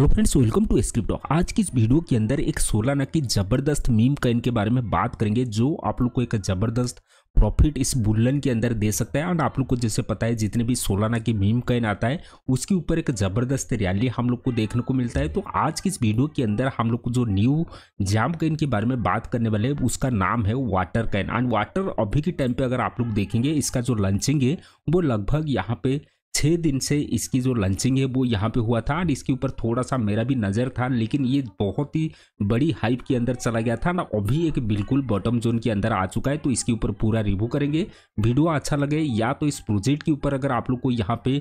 hello friends welcome to script आज की इस वीडियो के अंदर एक सोलाना की जबरदस्त मीम कॉइन के बारे में बात करेंगे जो आप लोग को एक जबरदस्त प्रॉफिट इस बुल्लन के अंदर दे सकता है एंड आप लोग को जैसे पता है जितने भी सोलाना की मीम कॉइन आता है उसके ऊपर एक ज़बरदस्त रैली हम लोग को देखने को मिलता है तो आज की इस वीडियो के अंदर हम लोग को जो न्यू जाम कॉइन के बारे में बात करने वाले उसका नाम है वाटर कॉइन एंड वाटर अभी के टाइम पर अगर आप लोग देखेंगे इसका जो लंचिंग है वो लगभग यहाँ पे छः दिन से इसकी जो लंचिंग है वो यहाँ पे हुआ था और इसके ऊपर थोड़ा सा मेरा भी नज़र था लेकिन ये बहुत ही बड़ी हाइप के अंदर चला गया था ना अभी एक बिल्कुल बॉटम जोन के अंदर आ चुका है तो इसके ऊपर पूरा रिव्यू करेंगे वीडियो अच्छा लगे या तो इस प्रोजेक्ट के ऊपर अगर आप लोग को यहाँ पे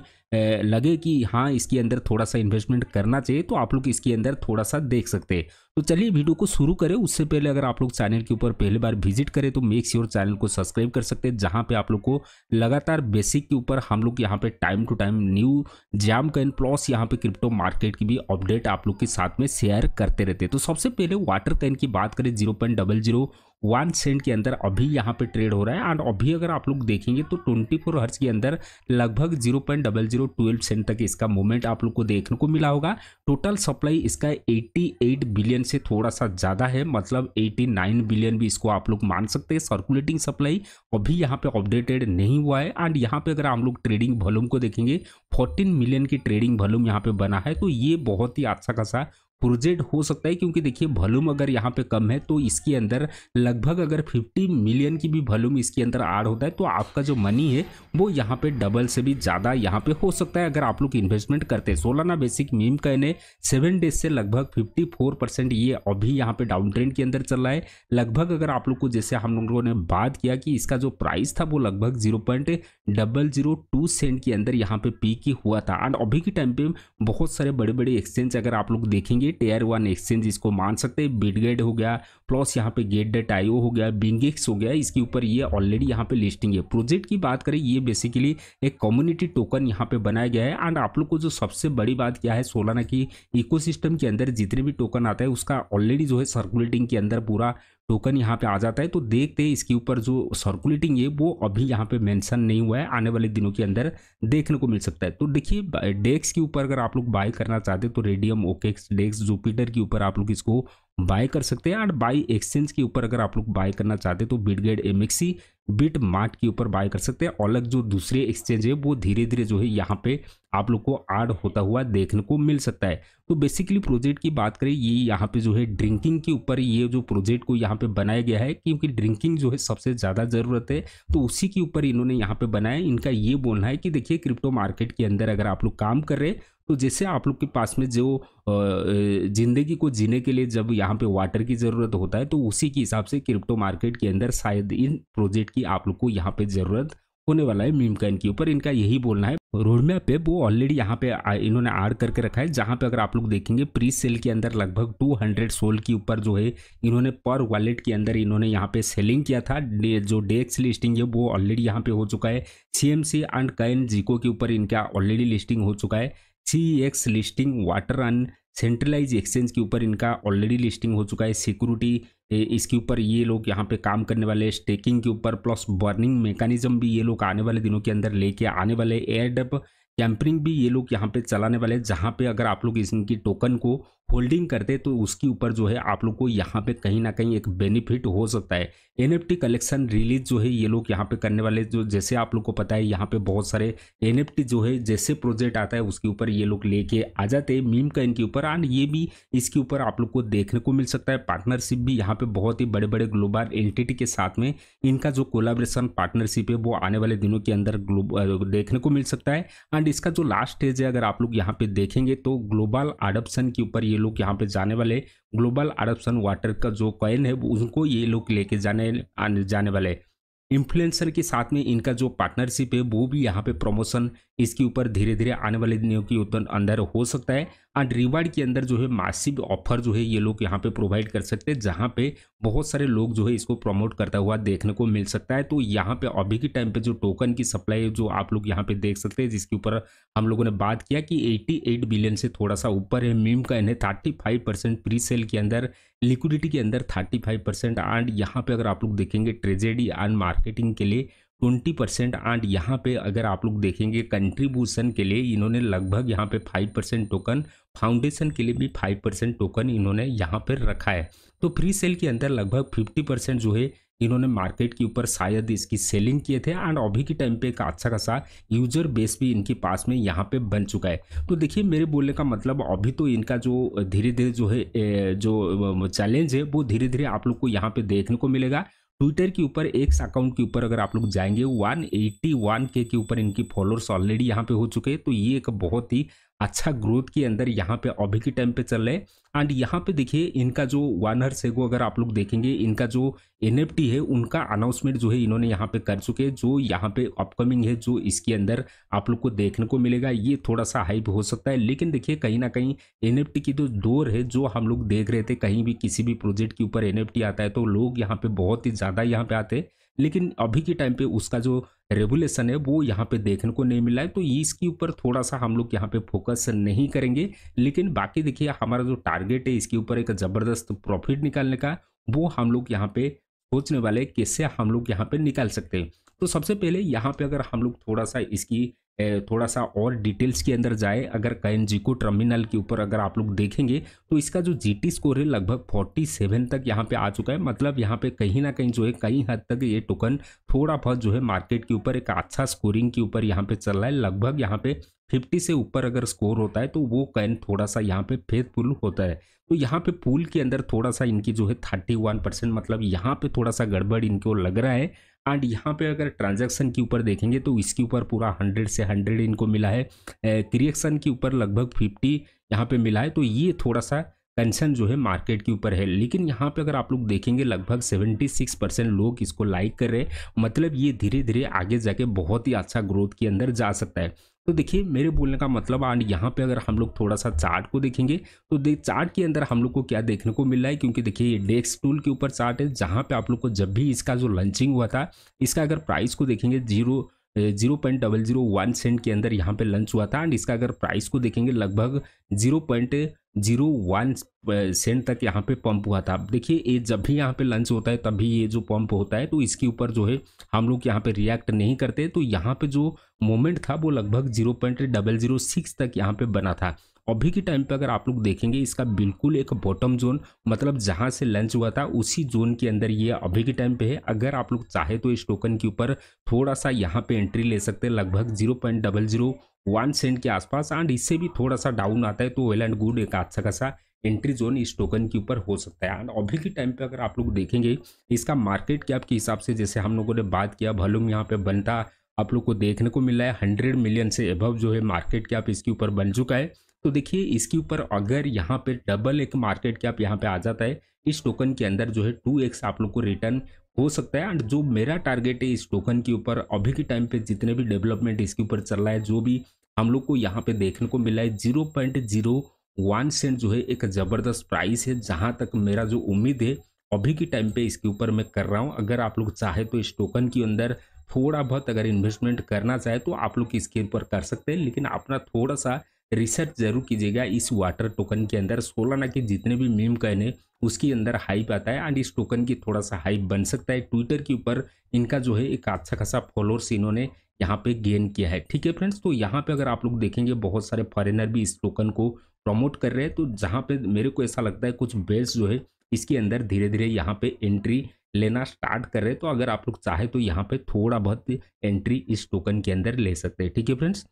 लगे कि हाँ इसके अंदर थोड़ा सा इन्वेस्टमेंट करना चाहिए तो आप लोग इसके अंदर थोड़ा सा देख सकते हैं तो चलिए वीडियो को शुरू करें उससे पहले अगर आप लोग चैनल के ऊपर पहली बार विजिट करें तो मेक श्योर चैनल को सब्सक्राइब कर सकते हैं जहाँ पे आप लोग को लगातार बेसिक के ऊपर हम लोग यहाँ पे time to time new gem can plus यहाँ पे क्रिप्टो मार्केट की भी अपडेट आप लोग के साथ में शेयर करते रहते हैं तो सबसे पहले वाटर कैन की बात करें जीरो वन सेंट के अंदर अभी यहाँ पे ट्रेड हो रहा है एंड अभी अगर आप लोग देखेंगे तो ट्वेंटी फोर हर्स के अंदर लगभग zero point double zero twelve cent तक इसका मूवमेंट आप लोग को देखने को मिला होगा टोटल सप्लाई इसका एट्टी एट बिलियन से थोड़ा सा ज़्यादा है मतलब एट्टी नाइन बिलियन भी इसको आप लोग मान सकते हैं सर्कुलेटिंग सप्लाई अभी यहाँ पर अपडेटेड नहीं हुआ है एंड यहाँ पर अगर हम लोग ट्रेडिंग वॉल्यूम को देखेंगे फोर्टीन मिलियन की ट्रेडिंग वॉल्यूम यहाँ पर बना है तो ये बहुत ही अच्छा खासा प्रोजेक्ट हो सकता है क्योंकि देखिए वॉल्यूम अगर यहाँ पे कम है तो इसके अंदर लगभग अगर 50 मिलियन की भी वॉल्यूम इसके अंदर आड होता है तो आपका जो मनी है वो यहाँ पे डबल से भी ज़्यादा यहाँ पे हो सकता है अगर आप लोग इन्वेस्टमेंट करते हैं सोलाना बेसिक मीम का इन्हें सेवन डेज से लगभग फिफ्टी फोर परसेंट ये अभी यहाँ पे डाउन ट्रेंड के अंदर चल रहा है लगभग अगर आप लोग को जैसे हम लोगों ने बात किया कि इसका जो प्राइस था वो लगभग zero point double zero two cent के अंदर यहाँ पे पी की हुआ था एंड अभी के टाइम पर बहुत सारे बड़े बड़े एक्सचेंज अगर आप लोग देखेंगे ये टेयर वन एक्सचेंज इसको मान सकते हैं बिडगेड हो गया प्लस यहाँ पे गेट डेट आईओ हो गया बिंगेक्स हो गया इसके ऊपर ये ऑलरेडी यहाँ पे लिस्टिंग है प्रोजेक्ट की बात करें ये बेसिकली एक कम्युनिटी टोकन यहाँ पे बनाया गया है एंड आप लोग को जो सबसे बड़ी बात क्या है सोलाना की इको के अंदर जितने भी टोकन आता है उसका ऑलरेडी जो है सर्कुलेटिंग के अंदर पूरा टोकन यहाँ पे आ जाता है तो देखते हैं इसके ऊपर जो सर्कुलेटिंग है वो अभी यहाँ पे मेंशन नहीं हुआ है आने वाले दिनों के अंदर देखने को मिल सकता है तो देखिए डेक्स के ऊपर अगर आप लोग बाय करना चाहते हैं तो Raydium OKX DEX plus Jupiter के ऊपर आप लोग इसको बाय कर सकते हैं एंड बाई एक्सचेंज के ऊपर अगर आप लोग बाय करना चाहते हैं तो बिटगेट एमएक्सी बिट मार्ट के ऊपर बाय कर सकते हैं अलग जो दूसरे एक्सचेंज है वो धीरे धीरे जो है यहाँ पे आप लोग को आड होता हुआ देखने को मिल सकता है तो बेसिकली प्रोजेक्ट की बात करें ये यहाँ पे जो है ड्रिंकिंग के ऊपर ये जो प्रोजेक्ट को यहाँ पे बनाया गया है क्योंकि ड्रिंकिंग जो है सबसे ज़्यादा ज़रूरत है तो उसी के ऊपर इन्होंने यहाँ पे बनाया इनका ये बोलना है कि देखिए क्रिप्टो मार्केट के अंदर अगर आप लोग काम कर रहे तो जैसे आप लोग के पास में जो ज़िंदगी को जीने के लिए जब यहाँ पे वाटर की ज़रूरत होता है तो उसी के हिसाब से क्रिप्टो मार्केट के अंदर शायद इन प्रोजेक्ट की आप लोग को यहाँ पे ज़रूरत होने वाला है मीम कैन के ऊपर इनका यही बोलना है रोड मैप पे वो ऑलरेडी यहाँ पे इन्होंने आर करके रखा है जहाँ पे अगर आप लोग देखेंगे प्री सेल के अंदर लगभग 200 सोल के ऊपर जो है इन्होंने पर वॉलेट के अंदर इन्होंने यहाँ पे सेलिंग किया था जो डेक्स लिस्टिंग है वो ऑलरेडी यहाँ पे हो चुका है C M C and CoinGecko के ऊपर इनका ऑलरेडी लिस्टिंग हो चुका है C X listing water and centralize exchange के ऊपर इनका ऑलरेडी लिस्टिंग हो चुका है सिक्योरिटी इसके ऊपर ये लोग यहाँ पे काम करने वाले हैं स्टेकिंग के ऊपर प्लस बर्निंग मेकानिज्म भी ये लोग आने वाले दिनों के अंदर लेके आने वाले एयर कैंपरिंग भी ये लोग यहाँ पे चलाने वाले हैं जहाँ पे अगर आप लोग इनकी टोकन को होल्डिंग करते तो उसके ऊपर जो है आप लोग को यहाँ पे कहीं ना कहीं एक बेनिफिट हो सकता है एन कलेक्शन रिलीज जो है ये लोग यहाँ पे करने वाले जो जैसे आप लोग को पता है यहाँ पे बहुत सारे एन जो है जैसे प्रोजेक्ट आता है उसके ऊपर ये लोग लेके आ जाते हैं मीम का इनके ऊपर एंड ये भी इसके ऊपर आप लोग को देखने को मिल सकता है पार्टनरशिप भी यहाँ पे बहुत ही बड़े बड़े ग्लोबल एंटिटी के साथ में इनका जो कोलाब्रेशन पार्टनरशिप है वो आने वाले दिनों के अंदर देखने को मिल सकता है एंड इसका जो लास्ट स्टेज है अगर आप लोग यहाँ पे देखेंगे तो ग्लोबल अडोप्शन के ऊपर ये लोग यहाँ पे जाने वाले ग्लोबल अडोप्शन वाटर का जो कॉइन है उनको ये लोग लेके जाने आने जाने वाले इन्फ्लुएंसर के साथ में इनका जो पार्टनरशिप है वो भी यहाँ पे प्रमोशन इसके ऊपर धीरे धीरे आने वाले दिनों के उत्तर अंदर हो सकता है एंड रिवार्ड के अंदर जो है मासिव ऑफर जो है ये लोग यहाँ पे प्रोवाइड कर सकते हैं जहाँ पे बहुत सारे लोग जो है इसको प्रमोट करता हुआ देखने को मिल सकता है तो यहाँ पे अभी के टाइम पे जो टोकन की सप्लाई जो आप लोग यहाँ पे देख सकते हैं जिसके ऊपर हम लोगों ने बात किया कि एट्टी बिलियन से थोड़ा सा ऊपर है मीम का इन्हें फाइव परसेंट प्री सेल के अंदर लिक्विडिटी के अंदर थर्टी परसेंट एंड यहाँ पे अगर आप लोग देखेंगे ट्रेजेडी एंड मार्केटिंग के लिए ट्वेंटी परसेंट एंड यहाँ पे अगर आप लोग देखेंगे कंट्रीब्यूशन के लिए इन्होंने लगभग यहाँ पे फाइव परसेंट टोकन फाउंडेशन के लिए भी फाइव परसेंट टोकन इन्होंने यहाँ पर रखा है तो फ्री सेल के अंदर लगभग फिफ्टी परसेंट जो है इन्होंने मार्केट के ऊपर शायद इसकी सेलिंग किए थे एंड अभी के टाइम पे एक अच्छा खासा यूजर बेस भी इनके पास में यहाँ पे बन चुका है तो देखिए मेरे बोलने का मतलब अभी तो इनका जो धीरे धीरे जो है जो चैलेंज है वो धीरे धीरे आप लोग को यहाँ पे देखने को मिलेगा ट्विटर के ऊपर एक्स अकाउंट के ऊपर अगर आप लोग जाएंगे 181 के के ऊपर इनकी फॉलोअर्स ऑलरेडी यहाँ पे हो चुके हैं तो ये एक बहुत ही अच्छा ग्रोथ के अंदर यहाँ पे अभी के टाइम पे चल रहे हैं एंड यहाँ पे देखिए इनका जो वन वानर सेगो अगर आप लोग देखेंगे इनका जो एन है उनका अनाउंसमेंट जो है इन्होंने यहाँ पे कर चुके हैं जो यहाँ पे अपकमिंग है जो इसके अंदर आप लोग को देखने को मिलेगा ये थोड़ा सा हाइप हो सकता है लेकिन देखिए कहीं ना कहीं एन की जो डोर है जो हम लोग देख रहे थे कहीं भी किसी भी प्रोजेक्ट के ऊपर एन आता है तो लोग यहाँ पर बहुत ही ज़्यादा यहाँ पर आते हैं लेकिन अभी के टाइम पे उसका जो रेगुलेशन है वो यहाँ पे देखने को नहीं मिला है तो इसके ऊपर थोड़ा सा हम लोग यहाँ पे फोकस नहीं करेंगे लेकिन बाकी देखिए हमारा जो टारगेट है इसके ऊपर एक ज़बरदस्त प्रॉफिट निकालने का वो हम लोग यहाँ पे सोचने वाले कैसे हम लोग यहाँ पे निकाल सकते हैं तो सबसे पहले यहाँ पे अगर हम लोग थोड़ा सा इसकी थोड़ा सा और डिटेल्स के अंदर जाए अगर कैन को टर्मिनल के ऊपर अगर आप लोग देखेंगे तो इसका जो जीटी स्कोर है लगभग 47 तक यहाँ पे आ चुका है मतलब यहाँ पे कहीं ना कहीं जो है कई हद तक ये टोकन थोड़ा बहुत जो है मार्केट के ऊपर एक अच्छा स्कोरिंग के ऊपर यहाँ पे चल रहा है लगभग यहाँ पे 50 से ऊपर अगर स्कोर होता है तो वो कैन थोड़ा सा यहाँ पे फेथफुल होता है तो यहाँ पे पूल के अंदर थोड़ा सा इनकी जो है 31 परसेंट मतलब यहाँ पे थोड़ा सा गड़बड़ इनको लग रहा है एंड यहाँ पे अगर ट्रांजैक्शन के ऊपर देखेंगे तो इसके ऊपर पूरा हंड्रेड से हंड्रेड इनको मिला है क्रिएक्शन के ऊपर लगभग फिफ्टी यहाँ पे मिला है तो ये थोड़ा सा कंसर्न जो है मार्केट के ऊपर है लेकिन यहाँ पे अगर आप लोग देखेंगे लगभग 76 परसेंट लोग इसको लाइक कर रहे हैं मतलब ये धीरे धीरे आगे जाके बहुत ही अच्छा ग्रोथ के अंदर जा सकता है तो देखिए मेरे बोलने का मतलब एंड यहाँ पे अगर हम लोग थोड़ा सा चार्ट को देखेंगे तो देख चार्ट के अंदर हम लोग को क्या देखने को मिल रहा है क्योंकि देखिए ये डेस्क टूल के ऊपर चार्ट है जहाँ पे आप लोग को जब भी इसका जो लंचिंग हुआ था इसका अगर प्राइस को देखेंगे zero zero point double zero one cent के अंदर यहाँ पे लंच हुआ था एंड इसका अगर प्राइस को देखेंगे लगभग zero point zero one cent तक यहाँ पे पंप हुआ था अब देखिए ये जब भी यहाँ पे लंच होता है तभी ये जो पंप होता है तो इसके ऊपर जो है हम लोग यहाँ पे रिएक्ट नहीं करते तो यहाँ पे जो मोमेंट था वो लगभग zero point double zero six तक यहाँ पे बना था अभी के टाइम पे अगर आप लोग देखेंगे इसका बिल्कुल एक बॉटम जोन मतलब जहां से लंच हुआ था उसी जोन के अंदर ये अभी के टाइम पे है अगर आप लोग चाहे तो इस टोकन के ऊपर थोड़ा सा यहाँ पे एंट्री ले सकते हैं लगभग zero point double zero one cent के आसपास एंड इससे भी थोड़ा सा डाउन आता है तो वेल एंड गुड एक अच्छा खासा एंट्री जोन इस टोकन के ऊपर हो सकता है एंड अभी के टाइम पर अगर आप लोग देखेंगे इसका मार्केट कैप के हिसाब से जैसे हम लोगों ने बात किया वॉल्यूम यहाँ पर बनता आप लोग को देखने को मिला है हंड्रेड मिलियन से अबव जो है मार्केट कैप इसके ऊपर बन चुका है तो देखिए इसके ऊपर अगर यहाँ पे डबल एक मार्केट कैप यहाँ पे आ जाता है इस टोकन के अंदर जो है टू एक्स आप लोग को रिटर्न हो सकता है एंड जो मेरा टारगेट है इस टोकन के ऊपर अभी के टाइम पे जितने भी डेवलपमेंट इसके ऊपर चल रहा है जो भी हम लोग को यहाँ पे देखने को मिला है zero point zero one cent जो है एक ज़बरदस्त प्राइस है जहाँ तक मेरा जो उम्मीद है अभी के टाइम पे इसके ऊपर मैं कर रहा हूँ अगर आप लोग चाहे तो इस टोकन के अंदर थोड़ा बहुत अगर इन्वेस्टमेंट करना चाहे तो आप लोग इसके ऊपर कर सकते हैं लेकिन अपना थोड़ा सा रिसर्च जरूर कीजिएगा इस वाटर टोकन के अंदर सोलाना के जितने भी मीम कॉइन है उसके अंदर हाइप आता है एंड इस टोकन की थोड़ा सा हाइप बन सकता है ट्विटर के ऊपर इनका जो है एक अच्छा खासा फॉलोअर्स इन्होंने यहाँ पे गेन किया है ठीक है फ्रेंड्स तो यहाँ पे अगर आप लोग देखेंगे बहुत सारे फॉरेनर भी इस टोकन को प्रमोट कर रहे हैं तो जहाँ पे मेरे को ऐसा लगता है कुछ बेल्स जो है इसके अंदर धीरे धीरे यहाँ पे एंट्री लेना स्टार्ट कर रहे हैं तो अगर आप लोग चाहे तो यहाँ पे थोड़ा बहुत एंट्री इस टोकन के अंदर ले सकते हैं ठीक है फ्रेंड्स